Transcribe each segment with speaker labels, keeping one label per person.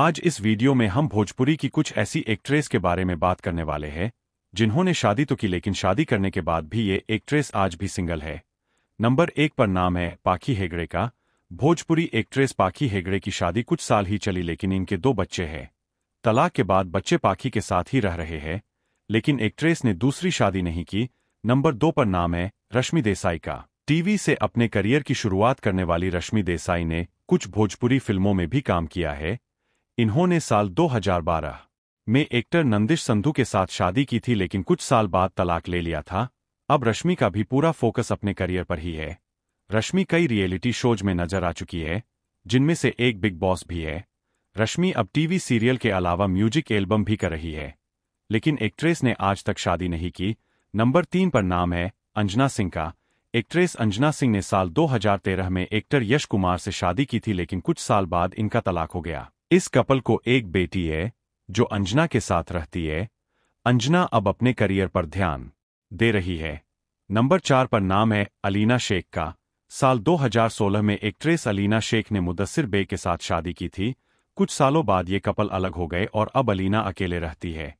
Speaker 1: आज इस वीडियो में हम भोजपुरी की कुछ ऐसी एक्ट्रेस के बारे में बात करने वाले हैं जिन्होंने शादी तो की लेकिन शादी करने के बाद भी ये एक्ट्रेस आज भी सिंगल है नंबर एक पर नाम है पाखी हेगड़े का भोजपुरी एक्ट्रेस पाखी हेगड़े की शादी कुछ साल ही चली लेकिन इनके दो बच्चे हैं तलाक के बाद बच्चे पाखी के साथ ही रह रहे हैं लेकिन एक्ट्रेस ने दूसरी शादी नहीं की नंबर दो पर नाम है रश्मि देसाई का टीवी से अपने करियर की शुरुआत करने वाली रश्मि देसाई ने कुछ भोजपुरी फिल्मों में भी काम किया है इन्होंने साल 2012 में एक्टर नंदिश संधू के साथ शादी की थी लेकिन कुछ साल बाद तलाक ले लिया था अब रश्मि का भी पूरा फोकस अपने करियर पर ही है रश्मि कई रियलिटी शोज में नजर आ चुकी है जिनमें से एक बिग बॉस भी है रश्मि अब टीवी सीरियल के अलावा म्यूजिक एल्बम भी कर रही है लेकिन एक्ट्रेस ने आज तक शादी नहीं की नंबर तीन पर नाम है अंजना सिंह का एक्ट्रेस अंजना सिंह ने साल 2013 में एक्टर यश कुमार से शादी की थी लेकिन कुछ साल बाद इनका तलाक हो गया इस कपल को एक बेटी है जो अंजना के साथ रहती है अंजना अब अपने करियर पर ध्यान दे रही है नंबर चार पर नाम है अलीना शेख का साल 2016 में एक्ट्रेस अलीना शेख ने मुदस्सिर बे के साथ शादी की थी कुछ सालों बाद ये कपल अलग हो गए और अब अलीना अकेले रहती है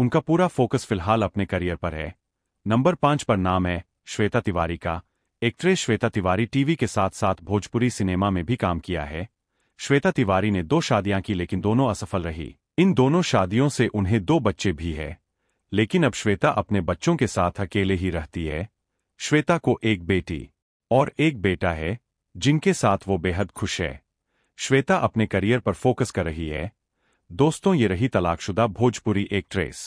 Speaker 1: उनका पूरा फोकस फिलहाल अपने करियर पर है नंबर पांच पर नाम है श्वेता तिवारी का एक्ट्रेस श्वेता तिवारी टीवी के साथ साथ भोजपुरी सिनेमा में भी काम किया है श्वेता तिवारी ने दो शादियां की लेकिन दोनों असफल रही इन दोनों शादियों से उन्हें दो बच्चे भी हैं लेकिन अब श्वेता अपने बच्चों के साथ अकेले ही रहती है श्वेता को एक बेटी और एक बेटा है जिनके साथ वो बेहद खुश है श्वेता अपने करियर पर फोकस कर रही है दोस्तों ये रही तलाकशुदा भोजपुरी एक ट्रेस